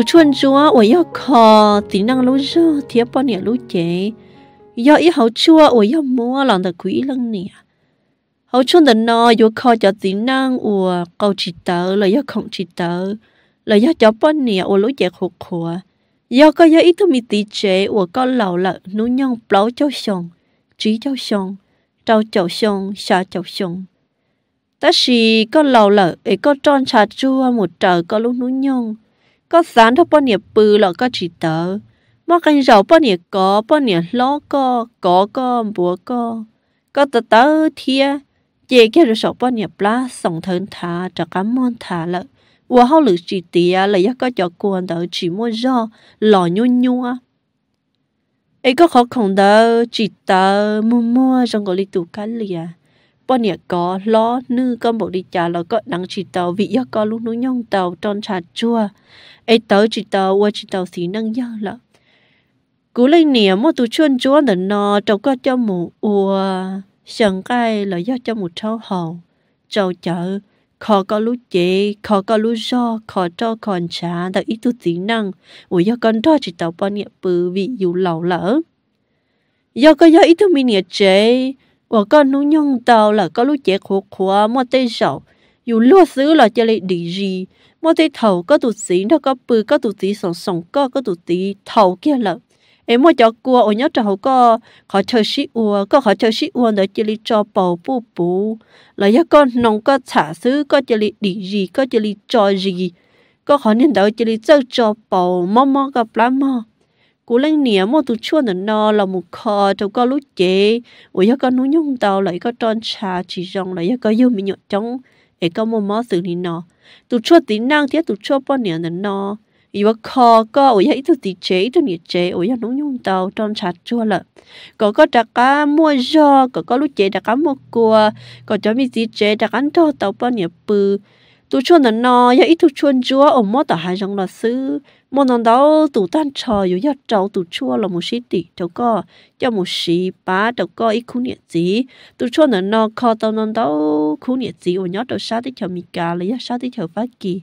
yêu yêu yêu năng hào mua quý dù chuan chúa 我要靠只能路热贴半年路节，要一好 chúa 我要摸浪的鬼冷你啊！好 chuan de nó cho chỉ năng của câu chỉ tớ yêu là 要 không chỉ tớ yêu là 要 cho 半年我路节 khổ khổ，要个要一头米地节我个老了，努娘包叫熊，只叫熊，招叫熊，下叫熊。ta chỉ có xì có lầu lợ ấy có tròn trà chua một trời có lúc núi nhông có sáng thọ bao nhiêu bự là có chỉ tờ mà cần rau bao nhiêu có bao nhiêu lo có có có bùa có có tờ tờ thia chị kia rồi sọ bao nhiêu lá sòng thân thả cho cá món thả lợ và hao lử chỉ tía là do có cho quân tờ chỉ mua do lò nhu nhu á ấy có khó khăn đâu chỉ tờ mua mua trong cái lý tủ cá liền bọn nhẹ có lo nư có bộ đi trả là có đăng chỉ tàu vì do có lúc nó nhông tàu tròn trà chua ấy tớ chỉ tàu qua chỉ tàu xí năng nhớ lắm cú lên nè một tụ chuyên chúa là nó trâu có cho mù ua sần cái là do cho mù trâu hầu trâu chờ, khó có lúc chế khó có lúc do khó cho còn trả đã ít tu tí năng ủa do con đó chỉ tàu bọn nhiêu bự vị dù lẩu lỡ do có do ít tu mình nhẹ chế 我跟侬用到了，跟侬结合合没得少，有落实了这里利益，没得头个肚子，那个背个肚子上上个个肚子头去了。哎，莫叫过，我要找个好吃食物，个好吃食物在这里做保不补，来一个弄个茶水，个这里利益，个这里做利，个好念到这里做做保，么么个不么。cú lên nĩa mà tụ chua nữa nò là một kho đâu có lúc chế ủa giờ có núi nhung tàu lại có tròn trà chỉ rong lại giờ có yêu mình nhọt trong ấy có một món xử lý nò, tụ chua tí năng thế tụ chua bao nĩa nữa nò, ý bà kho có ủa giờ ít tụ tí chế ít tụ nĩa chế ủa giờ núi nhung tàu tròn trà chua lợ có có đặt cá mua giò có có lúc chế đặt cá mua cua có cho mình tí chế đặt ăn cho tàu bao nĩa bự tu chuan nó no ya ít tu chuan chúa ở mò tỏ hai dòng là sư mò nó đó tu tan trò yếu ya cháu tu chua là một sĩ tỷ cháu có ya một sĩ ba, cháu có ít khu nhiệt gì tu chuan nó no kho tao nó đó khu nhiệt gì ở nhớ đâu sao đi theo mi cả là ya sát tới chờ phát kỳ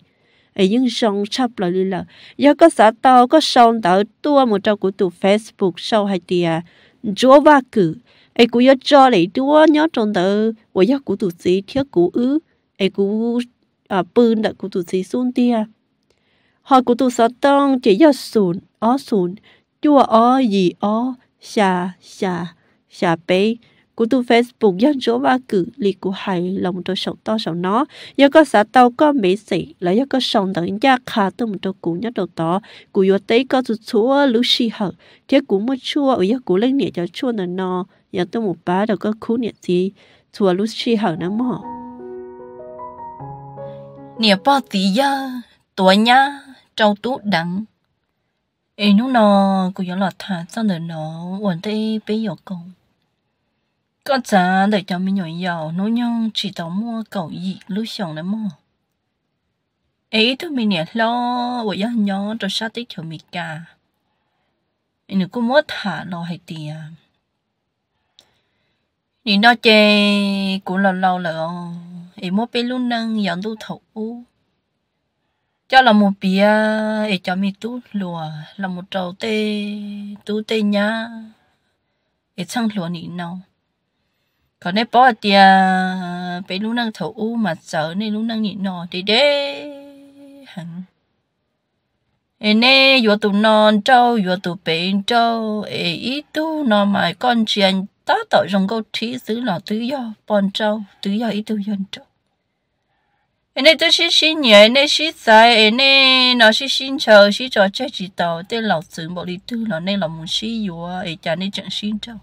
ấy nhưng song chắp lại đi là ya có xã tao có song tao tua một trâu của tu facebook sau hai tia chúa va cử ấy cũng ya cho lấy tua nhớ trong tờ của ya của tu sĩ thiết của ư ấy cũng à bươn đã cụt tụ sĩ xuống tia họ cụt tụ sợ tông chỉ do sùn ó sùn chua ó gì ó xà xà xà bê cụt tụ facebook dân chỗ ba cử li cụ hay lòng tôi sống to sống nó do có xã tàu có mỹ sĩ là do có sống tận gia khá tôi một tôi cụ nhất đầu to cụ vô tế có tụ chúa lũ sĩ hở thế cụ mới chua ở do cụ lên nhẹ cho chua là nó giờ tôi một bá đầu có khu nhẹ gì chua lũ sĩ hở nó mỏ nè bỏ tí ya tua nhá trâu tú đắng ê nó nó cô gió lọt thả sao để nó ổn thế bây giờ con con giá để cho mình nhồi dầu nó nhưng chỉ tao mua cầu gì lúc xong đấy mà ấy thôi mình nè lo của gió nhó rồi sát tích cho mình cả nếu cô muốn thả lo hay tiền à? nhìn nó chê cũng lâu lâu là ai mua bé luôn năng dọn tu thầu cho là một bia ai cho mi tu lùa là một trầu tê tu tê nhá ai sang lùa nị nào còn nếu bỏ tia bé luôn năng thầu u mà sợ nên luôn năng nị nọ thì đế hẳn nè yo tu non trâu yo tu bên trâu e ý tu nó mài con chuyện ta tội rồng câu trí xứ lò tứ do bon trâu tứ do ý tu yon trâu nên tôi xin xin nhớ nên xin sai nên nó xin xin chờ xin cho chết chỉ tàu tên lão tử bộ lý tư nó nên là muốn xin vô ấy cha nên chẳng xin đâu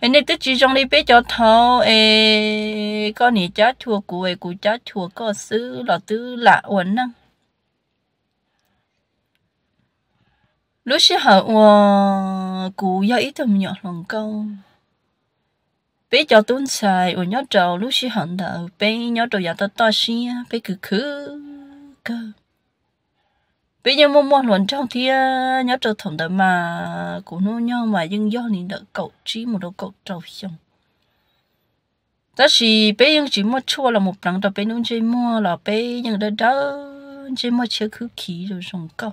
nên tôi chỉ trong đi bé cho thâu ấy con nè cha chùa của ấy của cha chùa có sư lão tư lạ uẩn năng lúc xưa họ của do ý thầm nhỏ lòng câu bây giờ tuấn xài ở nhớ trầu lúc xí hận đầu bây nhớ trầu giờ tao to xí bây cứ cứ cơ bé nhớ mua mua luận trong thì nhớ trầu thằng đó mà cũng nô nhau mà nhưng do nên đỡ cậu chỉ một đầu cậu trầu xong đó thì bây nhưng chỉ mua chua là một lần đó bây nung chỉ mua là bây nhưng đó đó chơi mua chơi cứ khí rồi xong cậu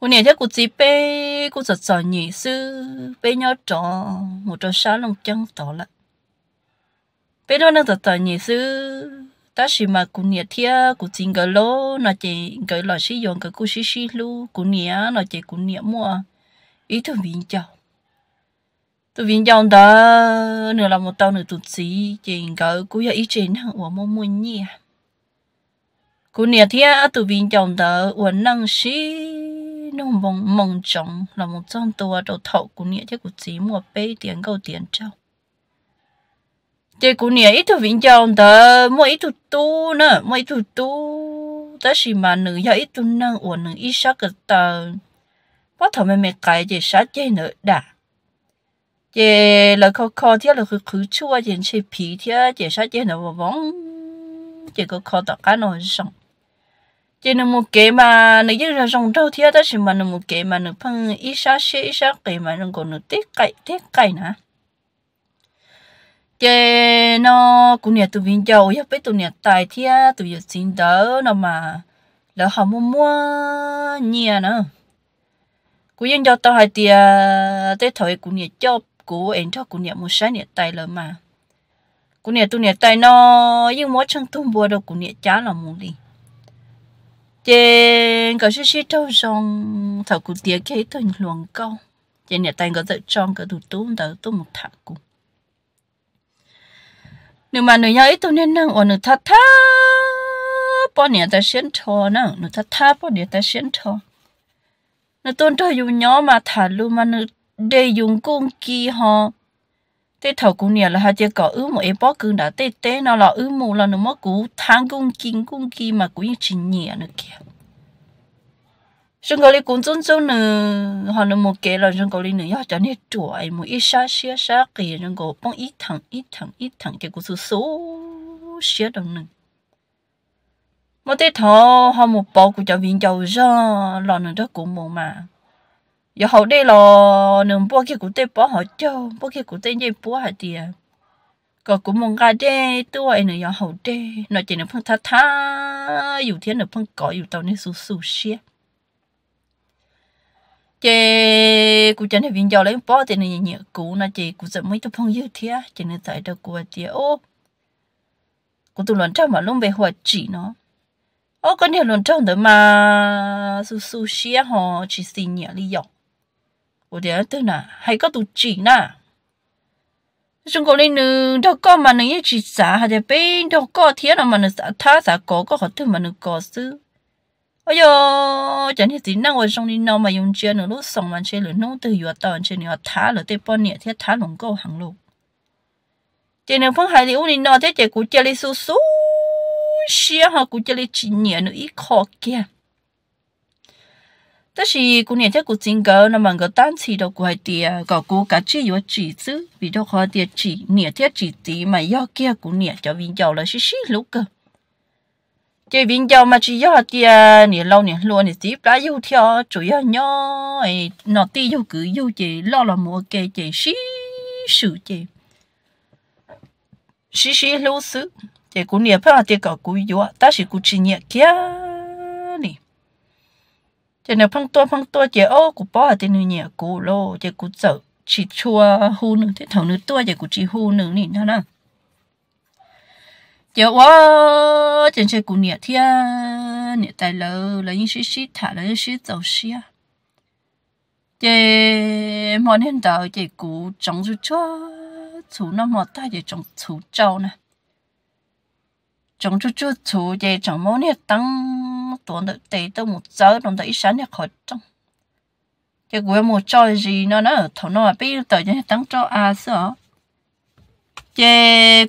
我年前估计被估着找你是被鸟找，我找沙龙江找了。被那那找找你是，但是嘛，过年天估计个咯，那只个老师用个故事西路，过年那只过年么，一顿名叫。tôi viên dòng đó nửa là một tàu nửa tụt xí chỉ có cú ya ít trên hàng của mong muốn nhỉ cú nè thia tôi viên dòng đó uốn năng xí nó là một trong tua đầu thầu của nghĩa thế của chỉ một bê tiền câu tiền trâu thế của nghĩa ít thu vĩnh chồng tớ mua ít thu tu nữa mua ít thu tu tớ chỉ mà nữ giờ ít tu năng uổng nữ ít sắc cái tờ bắt thầu mẹ mẹ cái gì sát chơi nữa đã thế là khó khó thế là cứ cứ chua thế chỉ phí thế chỉ sát chơi nữa vong chỉ có khó tất cả nó sống chỉ nó một cái mà nó như là rong trâu thiệt đó chỉ mà nó một cái mà nó phăng ít sao xe ít sao cái mà nó còn nó tiếc cậy tiếc cậy nè chỉ nó cũng nhà tụi mình giàu giúp với tụi nhà tài thiệt tụi giờ xin đỡ nó mà lỡ họ mua mua nhà nữa cũng dân cho tao hai tia tới thời cũng nhà cho của anh cho cũng nhà một sáng nhà tài lỡ mà cũng nhà tụi nhà tài nó nhưng mỗi chân tung bùa đâu cũng nhà chả là muốn đi chị có chút chút trâu rong thảo cụ tía cái tuần luồng câu chị nhà tay có tự trong cái tủ tú đỡ tú một thảo cụ nếu mà nếu nhớ tôi nên năng ổn thật thà bọn nhà ta xuyên thò nè nếu thật thà bọn nhà ta xuyên thò nếu tôi thôi dùng nhỏ mà thả luôn mà nếu để dùng cung kỳ họ tế thầu cũng nhiều là họ chỉ có ước một em bó cưng đã tế tế nó là ước mù là nó mất cú tháng cung kinh cung kỳ mà cũng chỉ nhiều nữa kìa chúng có lý cũng chung chung nữa họ nó một cái là chúng có lý nữa họ cho nên chuỗi một ít xa xía xa kì chúng có bông ít thằng ít thằng ít thằng thì cũng số số xía đồng nữa mà tế thầu họ một bó cũng cho viên cháu ra là nó rất cũng mù mà giờ hậu đây lo nương bố kia cũng tê bố họ cho bố kia cũng tê như bố hả tì à có cũng mong ra đê tôi nữa giờ hậu đê nó chỉ nửa phong thá thá dù thiên nửa phong cỏ dù tàu nên sù sù xia chị cũng chẳng thể viên giàu lấy bố thì này nhiều, cũ nó chị cũng giận mấy tụi phong dư thế chị nên tại đâu của chị ô cũng tụi lần trong mà luôn về hòa chị nó ô con nhiều lần trong đó mà su su xia họ chỉ xin nhẹ lý do của địa tư nà có tụ chỉ nà chúng có nên nữ có mà nữ chỉ xả hay là bên đâu có thế là mà nữ xả thá xả có có họ mà nữ có sư ôi yo chẳng thể tính năng của trong đi nào mà dùng chuyện nữa lúc xong mà chơi lửa nông từ vừa tao chơi nữa thá lửa tê bao nhiêu thế thá lồng câu hàng lục chỉ nếu phong hải thì uli nó thế chỉ cũng chơi đi su su xia họ cũng ít khó kia 但是过年节过真高，那么个单词都怪的，搞过个只有几次，比较好的几年节几次嘛，要给过年就比较了是十六个。这边叫嘛只要的，你老年老年子不有条，主要鸟哎，那地有个有的，老了莫给这是数的，是是老师，这过年怕的搞过药，但是过几年家。chỉ nếu phong tua phong tua chỉ ô cụ bỏ thì nữ nhẹ cụ lô chỉ cụ sợ chỉ chua hu nữ thế thằng nữ tua chỉ cụ chỉ hu nữ nị nó nè chỉ ô chỉ chỉ cụ nhẹ thia nhẹ tài lơ là những sĩ sĩ thả là những sĩ giàu sĩ à chỉ mọi nên đầu chỉ cụ trồng rút cho chú nó mọt ta chỉ trồng chú trâu nè trồng rút cho chú chỉ trồng mỗi nhẹ tăng nó tuần được tỷ tôi một giờ đồng tới sáng nhạc khỏi trong cái quê một trò gì nó nó thằng nó biết tới cho tăng cho à sợ chị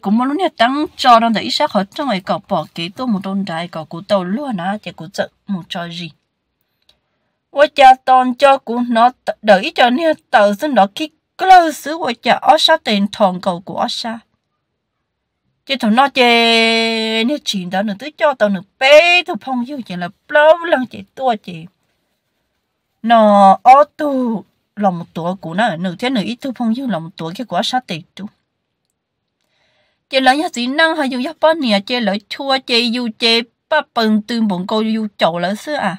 cũng muốn lúc tăng cho đồng tới sáng khỏi trong ấy cậu bỏ cái tôi một đồng đại cậu cụ tàu luôn á chị cụ sợ một trò gì 我家当家姑那等一叫你到是那去，格老师我家二沙等堂狗姑二沙。chỉ thằng nó chê nếu chuyện đó nữa tôi cho tao nữa bé tao phong yêu chỉ là lâu lần chị tua chị, nó ô tu lòng một tuổi của nó nữ thế nữ ít tu phong yêu lòng một tuổi cái quả sát tịch chú chỉ là nhà gì năng hay dù giáp bao nhiêu chị là chua chị dù chị ba bận từ bọn cô dù chậu là xưa à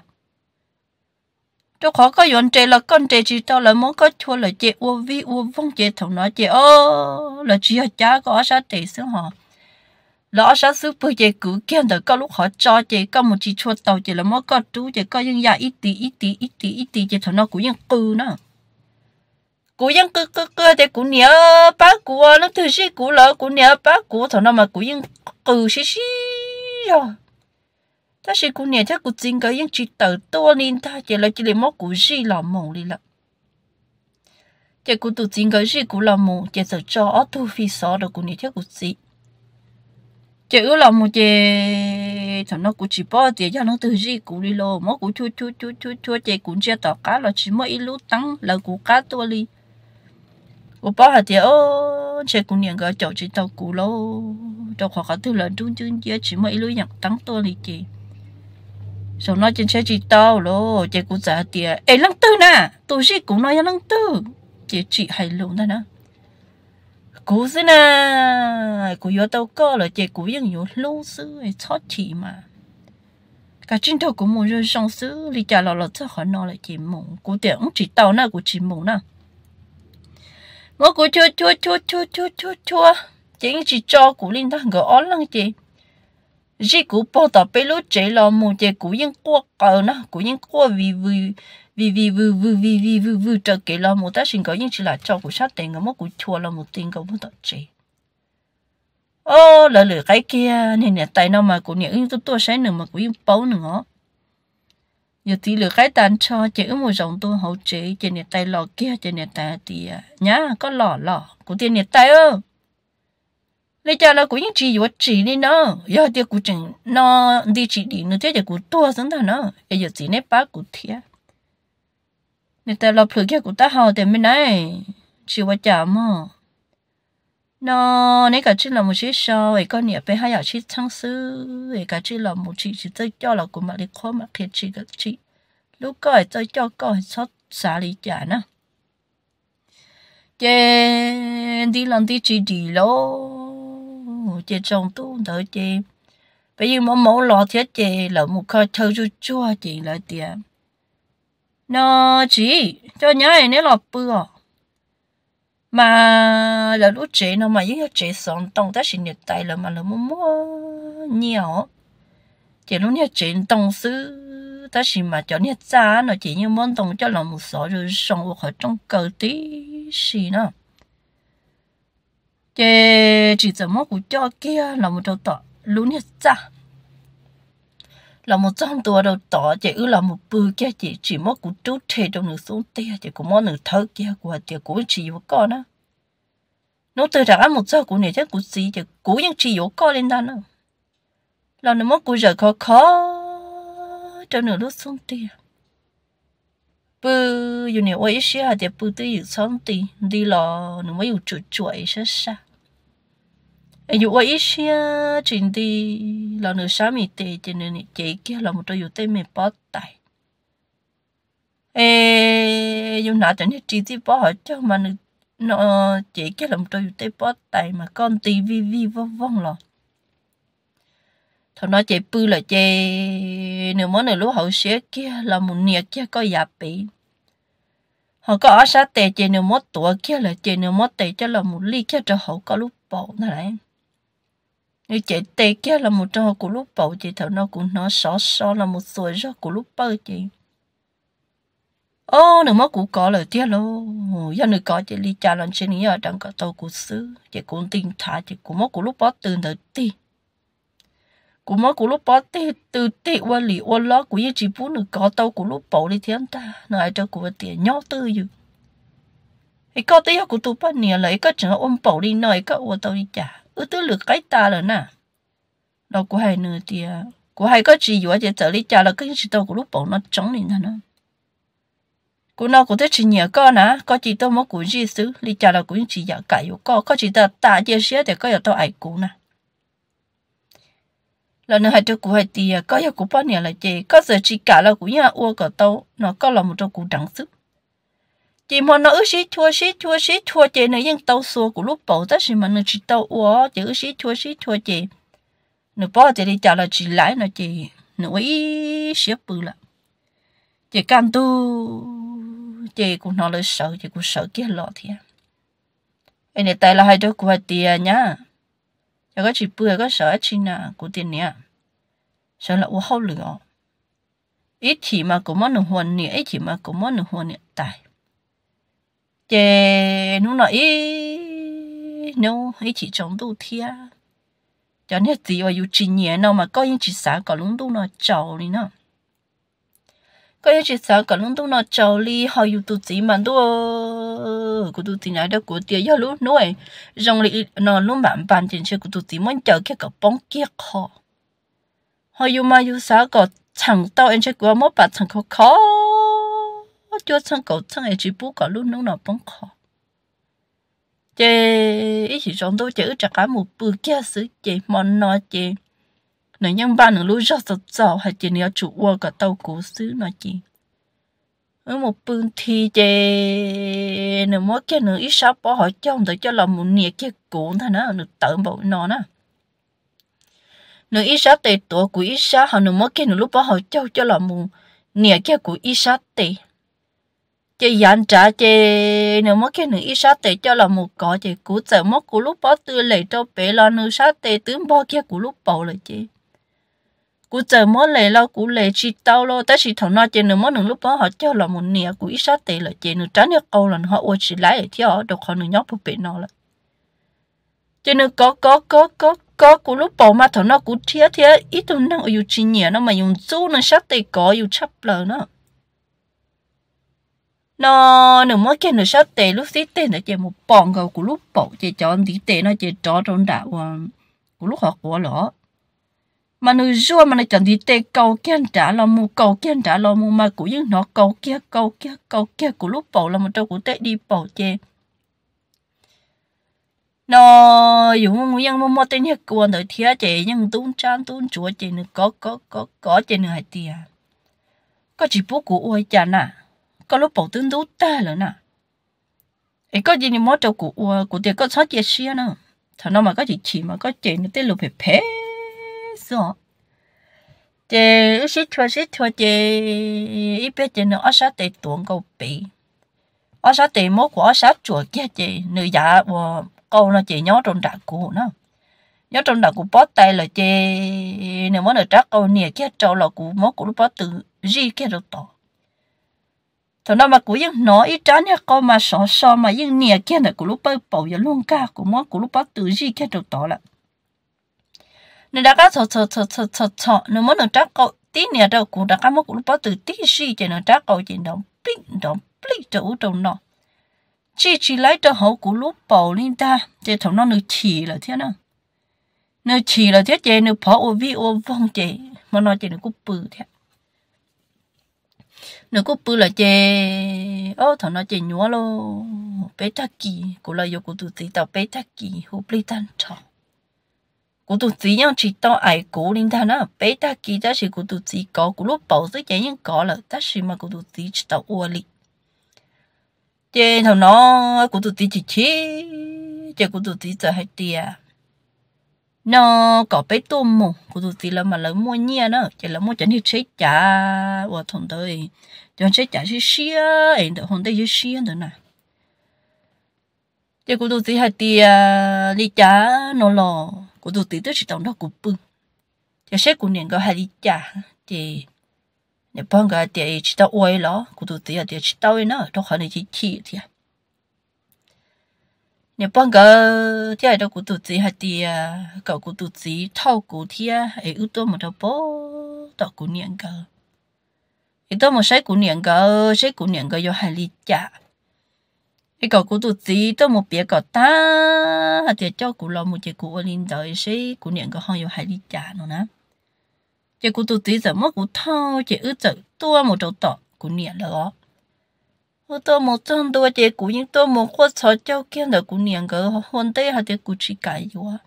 cho khó có yon chị là con chị chỉ tao là muốn có chua là chị uo vi uo vong chị thằng nó chế ô là chỉ cha có sát tịch xưa họ lỡ sáng sớm bây giờ cứ kiên được có lúc họ cho chị có một chị chua tàu chị là mất có chú chị có những nhà ít tí ít tí ít tí ít tí chị thằng nó cũng những cư nữa cú yên cứ cứ cứ thì cú nhớ bá cú nó thử xí cú lỡ cú nhớ bá cú thằng nó mà cú yên cừ xí xí rồi ta xí cú nhớ chắc cú chính cái yên chỉ tự to nên ta chỉ là chỉ là mất cú xí làm mồm đi lắm chỉ cú tụ chính cái xí cú làm mồm chỉ sợ cho ở tu phi sợ được cú nhớ chắc cú gì chị ư lòng một chế thằng nó cũng chỉ bỏ chị cho nó từ gì cũng đi lo mà cũng chua chua chua chua chua chế cũng chưa tỏ cá là chỉ mới ít lú tăng là cũng cá tua đi, của bỏ hạt tiền ô chế cũng nhận gọi chậu chỉ tàu cũ lô tàu khó khăn từ lần trung chương chị chỉ mới ít lú nhận tăng tua đi, chị sau nó trên xe chỉ tàu lô chế cũng giả tiền ê lăng tư nè tôi chỉ cũng nói lăng tư chế chỉ hay luôn đó nè cú thế nè cú vô tao cơ là chị cú dân vô lâu xứ để thoát chị mà cả trên tàu cũng muốn rồi xong xứ đi trả lọ lọ chơi họ nó là chị mộng cú tiền cũng chỉ tao na cú chỉ mộng na, mỗi cú chua chua chua chua chua chua chua chính chỉ cho cú linh đang gọi ó lăng chị chỉ cú bỏ tao bé lú chế lo mù chế cú yên qua cờ nó cú yên qua vì vì vì vì vì vì vì vì vì vì trở kể lo mù ta xin có yên chỉ là cho cú sát tiền cái mốc cú chua lo mù tiền cái mốc tao chế ô lỡ lỡ cái kia nên nè tay nào mà cú nè yên tôi tôi sáng nữa mà cú yên bấu nữa giờ tí lửa cái tàn cho chế một dòng tôi hậu chế chế nè tay lò kia chế nè tay thì nhá có lò lò cú tiền nè tay ơ lấy cho nó cũng chỉ vật chỉ nên nó giờ thì cũng chẳng nó đi chỉ đi nó thế thì cũng tua sẵn thằng nó bây giờ chỉ nên ba cũng thiệt nên ta lọc lưỡi kia cũng ta hào thì mới này chỉ vật chả mà nó nếu cả chỉ là một chiếc show ấy con bên hai giờ chiếc thăng sư ấy cả chỉ là một chiếc chỉ tới cho là của mặt đi khó mặt chỉ cả chỉ lúc coi tới cho coi sót xả lý trả nữa trên đi làm đi chỉ đi lo chị chồng tu đỡ chị bây giờ mà mẫu lọ thiết chị là một cái thơ chú chua à, chị lại tiền nó chỉ cho nhớ này nó là bừa mà là lúc chị nó mà những chị sống tông ta xin nhiệt tay là mà là mua mua nhiều chị lúc nhiệt chị tông sư ta xin mà cho nhiệt giá nó chỉ như món tông cho là một số rồi sống ở trong cầu tí xì nữa chế chỉ giờ mốt của cho kia là một đầu tỏ lún nhất ra là một trong tua đầu tỏ chế ư là một bự kia chỉ chỉ mốt của chú thề trong nửa xuống tia chế của món nửa thơ kia của chế của chỉ của con đó nó từ rằng một giờ của này chắc của gì chế của những chỉ của con lên đó nữa là nó mốt của giờ khó khó trong nửa lúc xuống tia bự dù này ôi xia chế bự tới xuống tia đi lò nó mới chuột chửi sao sao yêu vậy ít xia ờ, chuyện đi là nửa sáng mình tệ cho nên chị kia là một trong yêu tệ mình bỏ tay ê yêu nãy chẳng hết chị thì bỏ hỏi cho mà nó chị kia là một trong yêu tệ bỏ tay mà con tì vi vi vong vong lọ thằng nó chị bư là chị nếu món này lúc hậu xia kia là một nhiệt kia có giả bị họ có ở sát tệ chị nếu món tuổi kia là chị nếu món tệ cho là một ly kia cho hậu có lúc bỏ nữa đấy như chị tê kia là một trò của lúc bầu chị thảo nó cũng nó xó xó là một tuổi ra của lúc bơ chị ô nửa mất của có lời tiết lô giờ nửa có chị ly cha lần trên ní ở đang có tàu của xứ chị cũng tình thả chị cũng mất của lúc bó từ nở ti cũng mất của lúc bó ti từ ti qua lì qua ló của như chị phú nửa có tàu của lúc bầu đi thiếm ta nửa ai cho của tiền nhau tư dữ ấy có tới của tụ bắt nè lấy có chẳng ôm bầu đi nơi có ô tàu đi trả ở tư lực cái ta rồi nè nó của hai nữa thì của hai có chỉ vừa thì trợ đi trả là cái chỉ tao của lúc bảo nó chống lên nó của nó của thế chỉ nhiều con nè có chỉ tao mất của gì xứ đi trả là cũng chỉ dạy cả yếu con có chỉ ta ta chia sẻ để có giờ tôi ai cũng nè là nữa hai chỗ của hai thì có giờ của bao nhiêu là chị có giờ chỉ cả là của nhà uo cả tao nó có là một chỗ của đẳng sức chỉ muốn nó ước sĩ thua sĩ thua sĩ thua chị nữa nhưng tàu xua của lúc bầu tất nhiên mà nó chỉ tàu uo chỉ ước sĩ thua sĩ thua chị nó bỏ chị đi trả lại chị lái nó chị nó ấy xếp bự lắm chị can tu chị cũng nói là sợ chị cũng sợ kia lọ thì anh này tay là hai đứa của hai tiền nhá cho các chị bự các sợ chị nà của tiền nè sợ là uo hậu lửa ít chỉ mà cũng muốn nửa hồn nè ít chỉ mà cũng muốn nửa hồn nè tài chè nó nói nếu ấy chỉ trồng đủ thia cho nên chỉ vào yêu chỉ nhẹ nó mà có những chỉ xã có lúng đâu nó trầu đi nó có những chỉ xã có lúng đâu nó trầu đi họ yêu tụ chỉ mà đủ của tụ chỉ này đó của tiền giao lúc nuôi rong lì nó lúc bạn bạn trên xe của tụ chỉ muốn chờ cái cặp bóng kia khó họ yêu mà yêu xã có chẳng tao anh chơi của mỗi bạn chẳng khó khó cho sang cậu sang ấy chỉ bố cả lúc nó nó bông khó chê ít chỉ trong tôi chỉ chữ chả cả một bữa kia sự chê món nó chê nãy nhân ba nửa lúc rất rất giàu hay chê nếu chủ qua cả tàu cố xứ nó chê ở một bữa thì chê nửa mối kia nửa ít sao bỏ hỏi chồng để cho lòng một nĩa kia cuốn thằng nó nửa tận bộ nó nè nửa ít sao tệ tổ của ít sao họ nửa mối kia nửa lúc bỏ hỏi chồng cho lòng một nĩa kia của ít sao tệ chị dặn trả chị nếu mất cái nữ sát tệ cho là một cỏ chị cú sợ mất cú lúc bỏ tư lệ cho bé lo nữ sát tệ tướng bỏ kia cú lúc bỏ lại chị cú sợ mất lệ lo cú lệ chị tao lo ta chỉ thằng nó chị nếu mất nữ lúc bỏ họ cho là một nẻ của ít sát tệ là chị nữ tránh được câu là họ uất chị lái ở theo được họ nữ nhóc phụ bé nó là chị nữ có có có có có cú lúc bỏ mà thằng nó cú thiệt thiệt ít thằng năng ở yêu chị nhẹ nó mà dùng chú nó sát tệ có yêu chấp lờ nó nó nửa mới cái nửa sau tệ lúc xí tệ nó chỉ một bọn cầu của lúc bộ chỉ chọn tí tệ nó chỉ cho trong đạo à, của lúc họ của lọ mà nửa rua mà nó chọn tí tệ cầu kia trả lo mù cầu kia trả lo mù mà của những nó cầu kia cầu kia cầu kia của lúc bộ là một trong của tệ đi bộ chơi nó dùng muốn yên mà mua tên hết của nửa thía chê nhưng tung trang tung chúa chế nó có có có có chế nửa hay tia có chỉ bố của ôi chán à cái lúc bảo tướng đấu ta lỡ nè ấy có gì như mót trâu cụ cụ tiền có sót chết xia nè thằng nào mà có gì chỉ mà có chuyện nó tên lụp phải phê rồi chị xí thua xí thua chị ít biết chị nữa sát tỷ tuồng cầu bị ở sát tỷ mốt của sát chùa kia chị nữ dạ và câu nó chị nhớ trong đạc cụ nó nhớ trong đạc của bó tay là chị nếu muốn được trắc câu nè kia trâu là của mốt của bót từ gì kia rồi tỏ thọ nó mà cũng những nói ít trái nha con mà sọ sọ mà những nè kia này cũng lúc bao bầu giờ luôn cả cũng muốn cũng lúc bao tự gì kia được đó là nên đã có thọ thọ thọ thọ thọ thọ nên muốn được trắc cậu tí nè đâu cũng đã có muốn cũng lúc bao tự tí gì cho nó trắc cậu chỉ động bích động bích chỗ trong nó chỉ chỉ lấy cho hậu của lúc bầu lên ta để thọ nó được chỉ là thế nào nó chỉ là thế chế nó bỏ ô vi ô vong chế mà nó chế nó cũng bự thế nếu cô bự là chê, ô thằng nó chê nhúa lô bé thắc kỳ cô là yêu cô tụt tí tao bé thắc kỳ hú bê tan trò cô tụt tí nhau chỉ tao ai cố lên thằng nó bé thắc kỳ ta chỉ cô tụt tí có cô lúc bảo tới chè nhưng có là ta chỉ mà cô tụt tí chỉ tao uo lì chê thằng nó cô tụt tí chỉ chê, chê cô tụt tí giờ hết tiệt nó có bé tôm mồ cô tôi thì là mà lấy mua nhia nó, chỉ là mua chẳng thì chế chả và thằng tôi chẳng chế chả chỉ xia anh đó hôm đấy chỉ xia nữa nè chỉ cô tôi thì hay à, thì đi chả nó lò cô tôi thì tôi chỉ tao nó cũng bưng chỉ sẽ cũng nên có hay đi chả chỉ nếu bằng cái thì chỉ tao uy lọ cô tôi thì là chỉ tao ấy nó, tôi phải là chỉ chi thì à có 你帮个第二个古肚子还的啊，搞古肚子套古天，哎，有多么的包到古年个，有多么谁古年个，谁古年个又还理解。cái à, cậu cũng tụt gì tôi một bé cậu ta thì cho cụ lo một cái cụ lên đời sẽ cụ niệm cậu không yêu hại đi trả nữa, nè cái cụ tụt gì giờ mất cụ thao chỉ ước giờ tua một chỗ tọ cụ niệm đó 我都冇中到只股，亦都冇或彩照见到姑娘个，混得下只股去解药啊！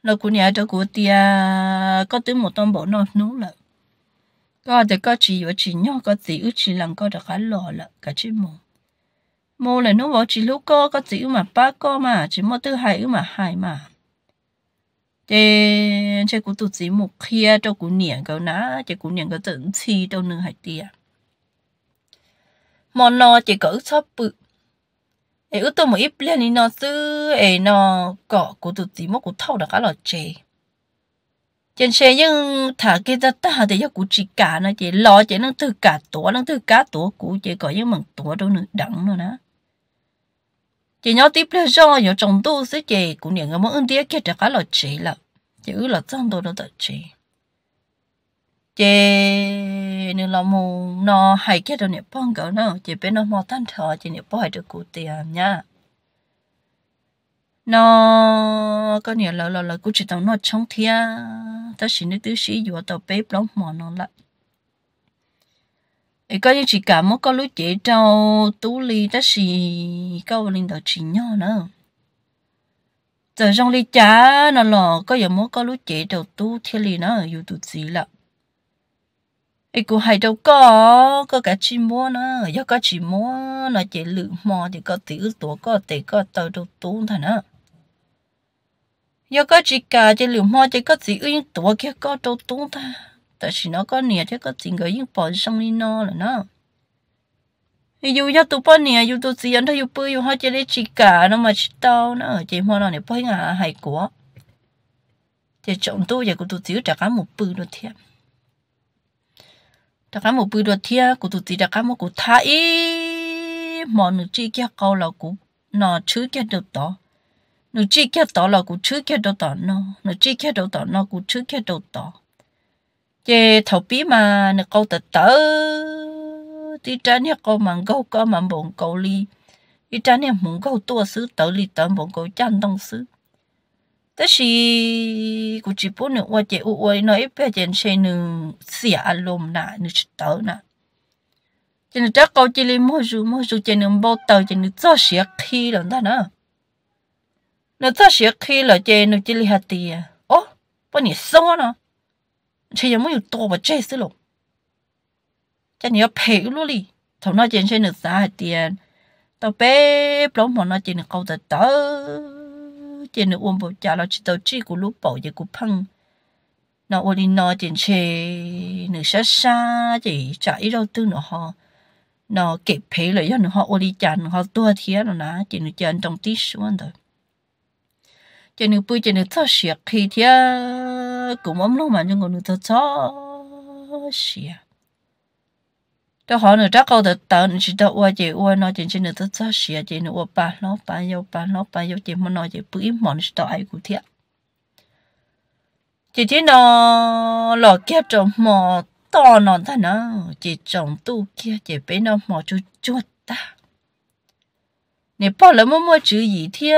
那姑娘这股地啊，个都冇当宝那弄了，个只个只有只鸟个只有只人个就还落了，个只冇。冇嚟弄我只六个个只有嘛八个嘛，只冇都还有嘛还嘛。这这股肚子冇开，这姑娘个那这姑娘个整齐都能还地啊！mà nó chỉ có sắp bự ấy ước tôi một ít lên thì nó sư ấy nó có cụ tụt gì mà cụ thâu được khá là chè trên xe nhưng thả cái ra ta thì cho cụ chỉ cả nó chỉ lo chỉ nó thứ cả tổ nó thứ cả tổ cụ chỉ có những mảng tổ đâu nữa đắng nữa nè chỉ nhớ tiếp là do nhớ trong tu sẽ chỉ cũng những cái món ăn tiếc kia cả lọ chè là chữ là trong đồ đó chè chế nên là mù nó hay cái đồ này bong cỡ nó chế bên nó mò tan thở chế này bông hay được cụ tiền nha nó có nhiều lợ là lợ cụ chỉ tao nó chống thia tao chỉ nước tứ sĩ dùa tao bếp lóng mò nó lại ấy có những chỉ cả một có lối chế trâu tú li tao chỉ câu linh đầu chỉ nhỏ nữa giờ trong ly chá nó lò có giờ một có lối chế trâu tú thiên li nó ở youtube gì lắm ấy cũng hay đâu có có cả chim mua nữa do có chim mua nó chỉ lự mò thì có tiểu tổ có tỷ có tàu đầu tuôn thôi nữa do có chỉ cả chỉ lự mò chỉ có tỷ yên tổ kia đầu tuôn thôi tại vì nó có nè chứ có tiền gọi yên bỏ đi nó là nó dù cho tụi bọn nè dù tụi tiền thôi dù bơi dù hoa chỉ để chỉ cả nó mà chỉ tao nó ở chỉ mua nó để bơi ngà hay quá chỉ trộm tôi giờ của tụi trả cả một bự nó thiệt ta cá một bữa đồ thia cụ tụ chỉ ta cá một cuộc thái mà nữ chỉ kia câu là cụ nó chứ kia được đó nữ chỉ kia đó là cụ chứ kia được đó nó nữ chỉ kia được đó nó cụ chứ kia được đó chế thầu bí mà nữ câu tự tử thì trán nhà câu mặn câu có mặn bông câu li, tí trán nhà muốn câu tua sứ tử li tử bồn câu chăn đông sứ 但是古只不能我这我那不要讲谁能写阿龙呐，你知道呐？真是这高级的魔术，魔术真能报道，真能做些去了的呢。那做些去了，真能这里还低啊？哦，把你送了，这也没有多吧？这是了，这你要赔了哩。头那件事能啥还低？到北不老么那真能搞得到。tiền nữa uống bộ trả lo chỉ tàu chi của lúc bỏ giờ của phăng nó uống đi nó tiền chê nửa xa xa chỉ trả ít đâu tư nữa họ nó kịp phê lại cho nữa họ uống đi chán họ tua thiệt rồi nè chỉ nửa chân trong tít xuống rồi chỉ nửa bữa chỉ nửa thọ sẹt khi thiệt cũng mắm lúc mà nhưng còn nửa thọ sẹt 都好你这个的等，你知道我这我那真正的都做事，这我爸老板有爸老板有这么那这不一忙，你知道爱古天。chỉ chỉ nó lò kia trồng mò to nó ta nó chỉ trồng tu kia chỉ bé nó mò chú chuột ta nè bỏ lỡ mua mua chữ gì thế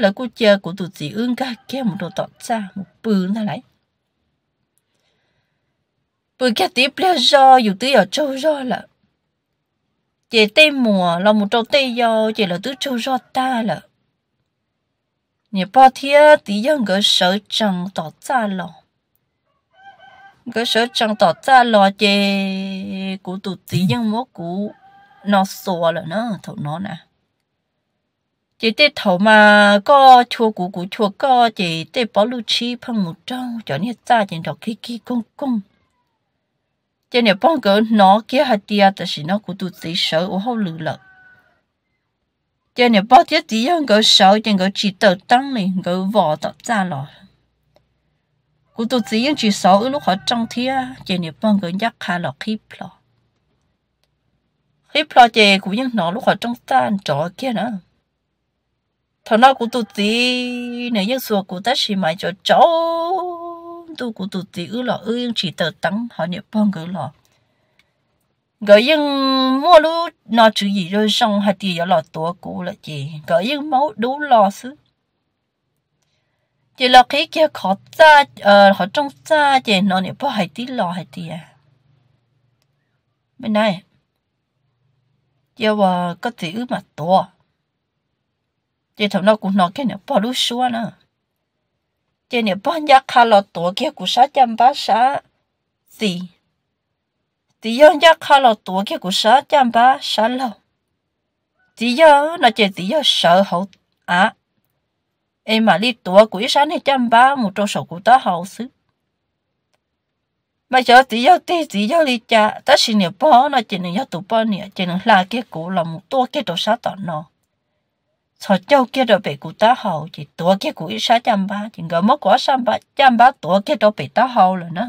là cô cha của tụi chị cả kia một đồ tọt ra một bự ra lại bữa kia tiếp leo do dù tứ ở châu do là chị tây mùa là một trâu tây do chị là tứ châu do ta là nhà ba thía tí dân gỡ sở chẳng tỏ ra lò gỡ sở chẳng tỏ ra lò chị của tụt tí dân mốt của nó xòa là nó thầu nó nè chị tê thầu mà có chua cũ, củ chua có chị tê bỏ lưu chi phân một trâu cho nên ta chị đọc khi khi công công cho nên bọn cỡ nó kia hạt tia ta chỉ nó cũng tụt tí sợ của hậu lử lợ cho nên bọn chết tí hơn cỡ sợ cho nên cỡ chỉ tờ tăng lên cỡ vỏ tọt ra lọ cụ tụt tí hơn chỉ sợ ở lúc họ thi à, cho nên bọn cỡ nhắc khá lọ khí lọ Khí lọ chè cũng như nó lúc họ trong tan trọ kia nữa thằng nó cũng tụt tí nếu như sùa cũng ta chỉ mai cho cháu tu của tụt thì ư lọ ư chỉ tờ tắng họ nhập phong gỡ lọ gỡ yên mua lú nó chữ gì rồi xong hạt thì lọ tua cũ là gì gỡ yên máu đủ lọ xứ chỉ là cái kia khó ra ờ họ trong ra chỉ nó nhập phong hai tí lọ hai tí à bên này giờ và có thể ư mà tua chỉ thằng nó cũng nói cái này bao lú xua nữa chỉ nếu bán giá khá là tổ kia của sát chăm bá sát gì chỉ do giá khá là tổ kia của sát chăm bá sát lâu chỉ do nó chỉ chỉ do sợ hậu à em mà đi tổ của sát này chăm bá một trong số của ta hậu xứ mà giờ tí giờ tí tí giờ đi cha ta xin nhiều bao nó chỉ nên giờ tụ bao nè chỉ là cái cổ là một tua cái đồ sát tao nó cho cháu kia đó bị cụ ta hầu chỉ tua kia cụ ít sáu trăm ba chỉ ngỡ mất quá sáu ba trăm ba tua kia đó bị ta hầu rồi nè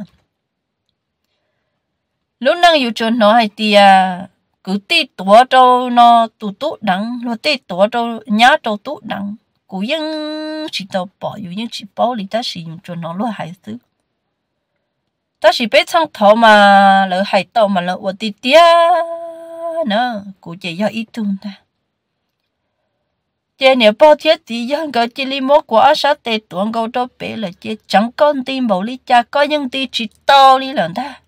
lúc năng yêu cho nó hay thì à cứ tí tua cho nó tụt tụ đắng lúc tí tua cho nhá cho tụ đắng cụ yên chỉ tao bỏ yêu yên chỉ bỏ đi ta sử dụng cho nó luôn hay thứ ta chỉ biết sang thọ mà lỡ hải tao mà lỡ vật tí tía nữa cụ chỉ do ý tưởng ta chế nếu bao chế thì dân cái chỉ li mốt của asa tệ tuồng câu cho bé là chế chẳng con tin bảo lý cha có những ti chỉ to lý lần ta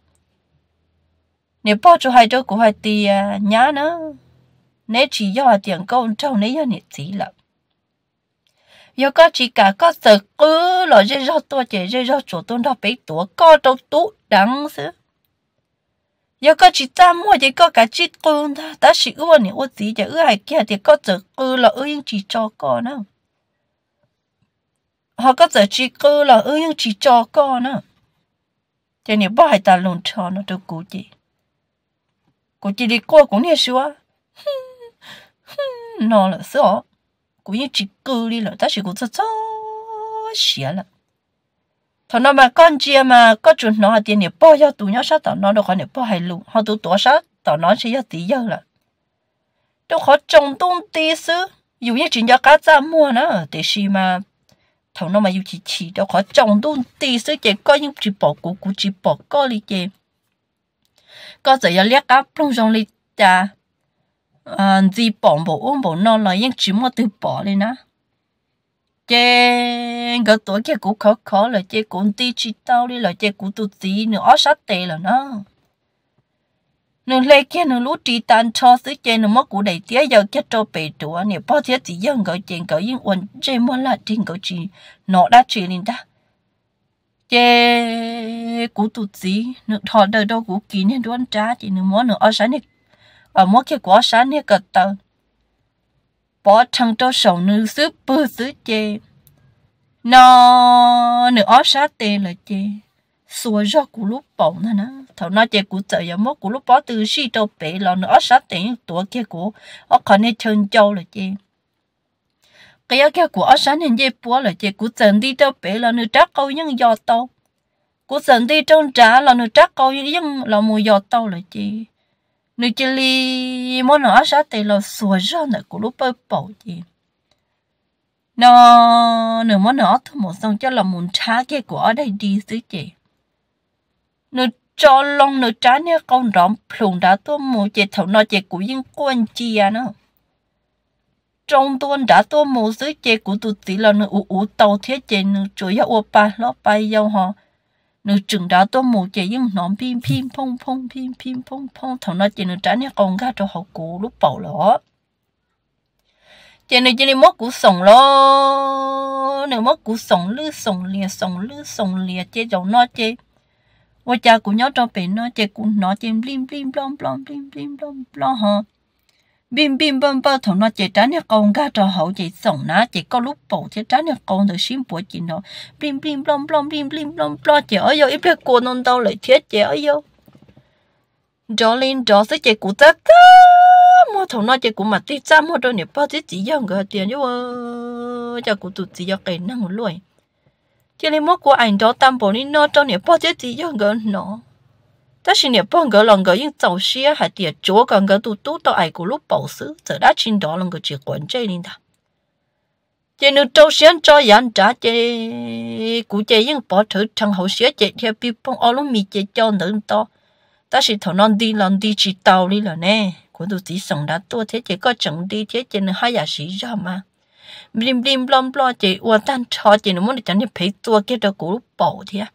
nếu bao cho hai cho của hai tí à, nhá nữa nếu chỉ do tiền công trong nếu như chỉ lập giờ có chỉ cả có sợ cứ lo dây do tôi chế dây do chỗ tôi đó bé tuổi có trong tú đắng xứ 有个只在么的个个只工的，但是我呢，我自己我还记得个只个了，我用只做个呢，好个只只个了，我用只做个呢，这你不还打龙车呢，都估计，估计你过过年说，哼哼，那了是哦，估计只个你了，但是我这早写了。thằng nó mà con chia mà có chuyện nó là tiền nhiều bao nhiêu tụi nhớ sát tao nó đâu có nhiều bao hay lụ họ tụi tổ sát tao nó chỉ giờ tí giờ là đâu có trồng tung tí xứ dù như chuyện cho cá ra mua nữa để xì mà thằng nó mà dù chỉ chỉ đâu có trồng tung tí xứ chỉ có những chỉ bỏ củ củ chỉ bỏ có lý gì có giờ giờ liếc cá plung trong lý ta à gì bỏ bộ ôm bộ non là những chỉ mua từ bỏ lên á chế cái tuổi kia cũng khó khó là chế cũng ti chỉ tao đi là chế cũng tu tí nữa ó sát tệ là nó nửa lê kia nửa lú trì tan cho xứ chế nửa mất của đầy tía giờ chết cho bể trụ nè bao thiết chỉ dân gọi chuyện gọi yên ổn chế mua là tiền gọi chỉ nó đã chỉ lên ta chế cú tu tí nửa thọ đời đâu cú kỹ nè đoan trá chỉ nửa mua nửa ó sáng này, ở mua kia quá ó sáng nè cật tao bỏ thằng cho sầu nữ xứ bơ xứ chê nó nữ ó sát tê là chê xua do cú lúc bỏ nè nè thầu nó chê cú sợ giờ mốt cú lúc bỏ từ xí đâu bể lò nữ ó sát tê tuổi kia cú ó còn nên chân châu là chê cái kia cú ó sát nên dây búa là chê cú dần đi đâu bể lò nữ trắc câu nhân do tàu, cú dần đi trong trả lò nữ trắc câu nhưng là mùi do tàu là chê nơi chỉ li món nó ra thì là sửa ra nè của lúc bơi bầu gì nó nửa món nó thôi một xong cho là muốn trá cái của ở đây đi xứ chị nửa cho lòng nửa trá nè con rõm phùng đã tôi mua chị thầu nó chị của những quân chi à nó trong tuần đã tôi mua dưới chị của tụi tỷ là nửa ủ ủ tàu thiết chị nửa chuối ở ba lót bay dâu họ nữ trường đó tôi mù chỉ những nón pin pin phong phong pin pin phong phong thằng nó chỉ nó trả nè con gà cho họ cũ lúc bảo lỏ chị nó chỉ nó mất cũ sống lo nó mất cũ sống lư sống lìa sống lư sống lìa chị giống nó chị qua cha của nhóc trong bên nó chị cũng nó chị blim blim blom blom blim blim blom blom ha bim bim bim bơ thằng nó chạy tránh nhà con ga cho hậu chạy sòng nó chạy có lúc bổ chỉ tránh nhà con được xin bổ chỉ nó bim bim blom blom bim bim blom blom chỉ ở yêu ít biết cô non đâu lại thiết chỉ ở yêu đó lên đó sẽ chạy cụ ta ta mua thằng nó chạy cụ mặt tí cha mua đôi nếp bao chỉ chỉ dòng người tiền chứ cho cụ tụt chỉ dòng cái năng luôn chỉ lên mua của anh đó tam bộ nên nó cho nếp bao chỉ chỉ dòng người nó 但是日本个人个因早些还点左个个都都到爱国路保守，这大清朝人个结婚这里的。这你早先早养咋这古这因保头长好些这天比帮奥龙米这叫能到，但是头能地能地知道哩了呢，我都只想他多这这个整地这这你还也是一样嘛。blim blim blom blom 这我当朝这你们的讲的陪做给的古保的。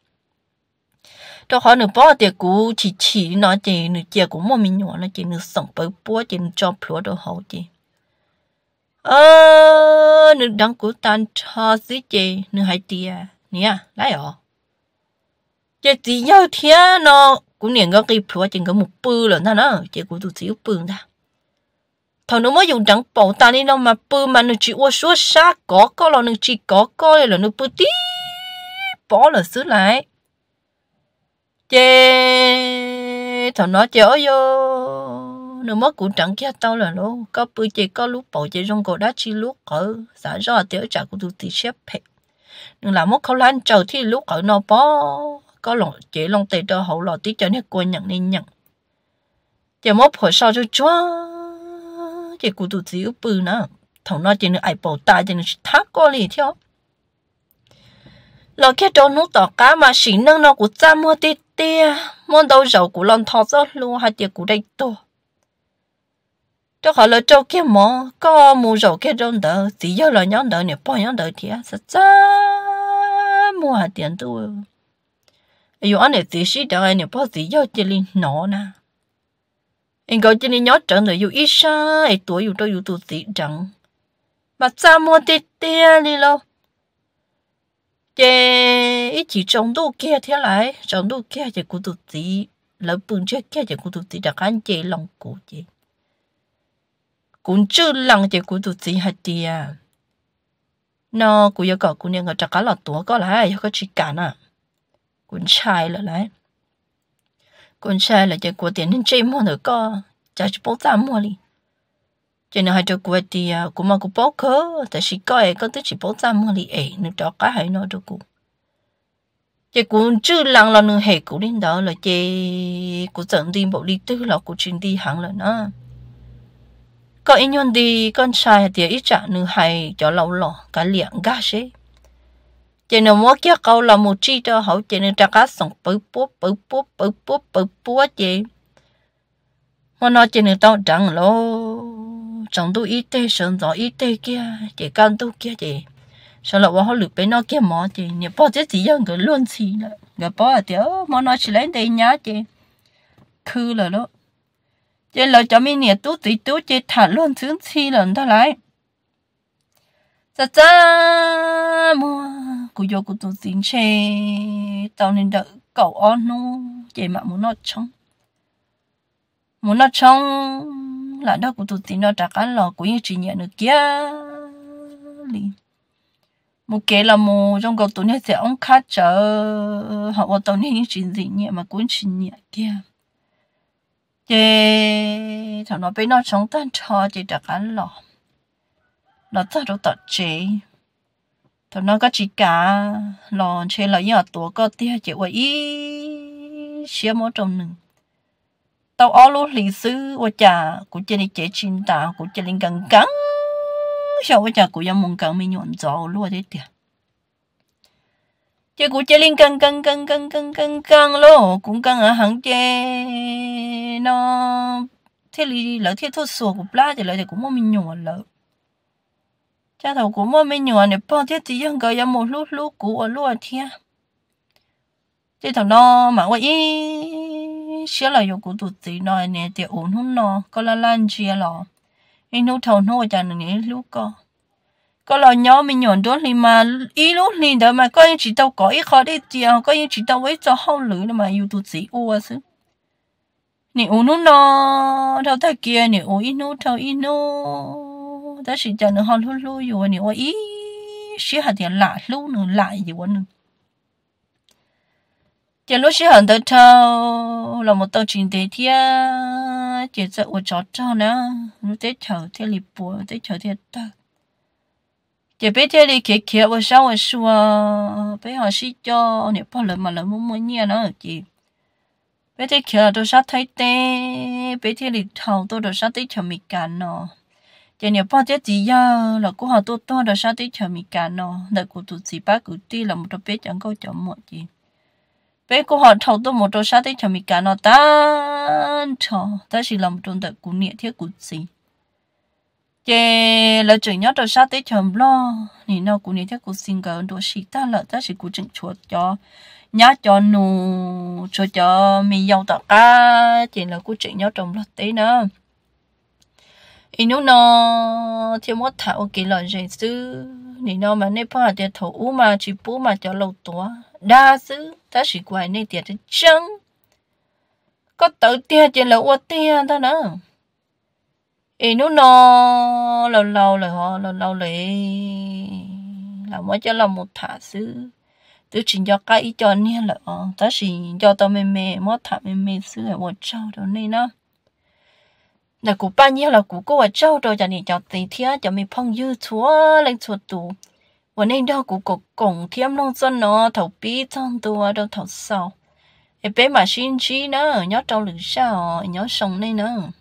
cho họ nửa bao tiền cũ chỉ chỉ nó chỉ nửa chia cũng mua mình nhỏ nó chỉ nửa sống bớt búa chỉ nửa cho phuộc đồ hậu chỉ ơ nửa đăng của tan cho xí chỉ nửa hai tia nè đấy hả chỉ chỉ nhau thế nó cũng liền có cái phuộc chỉ có một bự rồi nó nó chỉ cũng tụt xíu bự ra thằng nó mới dùng trắng bầu ta đi đâu mà bự mà nó chỉ uo số xa có có là nó chỉ có có là nó bự tí bỏ là xứ lại chê thằng nó chở vô nếu mất cũng chẳng kia tao là lô có bữa chê có lúc bỏ chê trong cổ đã chi lúc cỡ giả do tiểu trả của tôi thì xếp hệ nhưng làm mất không lan chờ thì lúc cỡ nó bỏ có lòng chê lòng tê đỡ hậu lò tí cho nên quên nhận nên nhận chê mất hồi sau cho chúa chê của tôi chỉ bự nữa thằng nó chê nữa ai bảo ta chê nữa thác có liền theo lo kia cho nó tỏ cá mà xỉ nâng nó của cha mua tít tia món đầu rau củ lon thọ rớt luôn hai tia củ đây to cho họ là trâu kia mỏ có mù rau kia rong đỡ chỉ là nhóm đỡ nè bao nhóm đỡ thì sao cha mua hạt tiền tôi yêu anh này chỉ sĩ đỡ anh nè bao chỉ do chỉ nó nè anh gọi chỉ linh nhớ rồi yêu ít sa tuổi yêu tôi yêu tôi chỉ mà cha mua tê tê đi lâu cái chỉ trong đồ kia thế lại trong đồ kia chỉ cũng tụt tí lỡ bưng chết kia chỉ cũng tụt tí đặc anh chị lòng cụ chị cũng chưa lòng chỉ cũng tụt tí hạt tia nó cũng yêu cầu cũng nên người chắc cả là tuổi có lại yêu cầu chỉ cả nè cũng sai là lại cũng sai là chỉ của tiền nên chơi mua nữa có chả chỉ bố mua đi cho nên hai à, cho cô thì cô mà cô bảo khó, tại chỉ có ai có tới chỉ bảo trăm mươi ấy nó cho cái hay nó cho cô chị cô chưa lần là nương hệ cô linh đó là chị cô dẫn đi bộ đi tư là cô chuyên đi hàng là nó có anh nhân đi con trai thì ít trả nương hay cho lâu lò cả liền gà xế chị nên mỗi kia câu là một chi cho hậu chị nên trả cá sống bự bút bự bút bự bút bự bút chị mà nói chị nên tao chẳng lâu chồng tu ít tê sơn gió ít tê kia chỉ can tu kia chỉ sau là họ lụp bên nó kia mỏ chỉ nhà bao chết gì dân cái luôn xì là nhà bao à tiểu mà nó chỉ lấy đây nhá chỉ khư là đó chỉ là cho mình nhà tu tí tu chỉ thả luôn xứng xì là ta lại cha cha mua cú vô cú tu xin chê tao nên đợi cậu on nu, chỉ mà muốn nó chong, muốn nó chong là đó cũng tụt thì nó trả cả lò cũng những chị nhận được kia lì một cái là một trong cầu tụi này sẽ ông khác chờ họ vào tụi này những chuyện gì nhẹ mà cũng chỉ nhẹ kia chị thằng nó bên nó chống tan cho chị trả cả lò nó ta đâu tọt chị thằng nó có chỉ cả lò chị là nhỏ tuổi có tia chị vậy ý xia trong nừng tàu ở lô lịch sử và cha, của chị đi chế chín ta, của chị linh gần cắn sau và cha, của em muốn cắn mình nhuận gió luôn thế tiệt chị của chị linh cắn cắn cắn cắn cắn cắn cắn lô cũng cắn ở hàng chê nó thế lì lỡ thế thôi sổ của lá thì lỡ thì cũng mong mình nhuận lỡ cha thầu của mong mình nhuận để bao thế thì em gọi em một lúc lúc của luôn thế thế thằng nó mà quay xia là yêu cũng tụt tí nó nè để ổn hơn nó có là lan chia lọ anh nấu thầu nấu cho nên nè lúc có có là nhỏ mình nhọn đó thì mà ý lúc thì đó mà có những chỉ tao có ý khó để chia có những chỉ tao với cho hậu lử mà yêu tụt tí ua xứ nè ổn hơn nó thầu ta kia nè ổn ý nấu thầu ý nấu ta chỉ cho nó hậu lú lú rồi nè ổn ý xia hạt thì lạ lú nữa lạ gì quá nữa giờ lúc xí hận tới thâu là một tàu chuyện thế thia chỉ sợ của chó cho nữa nó tới chờ thế lì bùa tới chờ thế ta chỉ biết thế lì kia kia và sao và xua bé họ xí cho nè bao lần mà lần muốn muốn nhia nữa chị bé thế kia là tôi sát thấy tê bây thế lì thâu tôi được sát tới chờ mì cả nó chỉ nếu bao thế gì ya là của họ tôi tôi được sát tới chờ mì cả nó đợi của tụi chị bác của ti là một đứa bé chẳng có chọn một gì bé cô họ thầu tôi một đôi sát đấy cho mình cả nó tan cho ta chỉ làm trong đợt cú nhẹ thiết cú gì chè là chuyện nhớ đôi sát đấy chồng lo nên nó cú nhẹ thiết cú xin cả đôi sĩ ta là ta chỉ cú chỉnh chuột cho nhớ cho nụ cho cho mình giàu tất cả chỉ là cú chuyện nhớ trong lo tí nữa inu no thiếu một thảo kỳ lợi gì chứ nên nó mà nếp hoa thì thổ u mà chỉ bố mà cho lâu tuổi đa sư ta chỉ quay nơi tiệt trên chân có tự tiền trên là uất tiền ta nữa ý nó nó lâu lâu là họ lâu lâu lại là mới cho là một thả sư tôi chỉ cho cái ý cho nên là ờ, ta chỉ cho tao mềm mềm mất thả mềm mềm sư là một trâu đó nên nó là cụ ba nhiêu là cụ cô ở trâu rồi cho nên cho tiền thiệt cho mình phong dư chúa lên chuột tù 我那条古个拱天弄真咯，头鼻脏多都头烧，一边嘛心机呢，要找理想哦，要 sống 呢呢。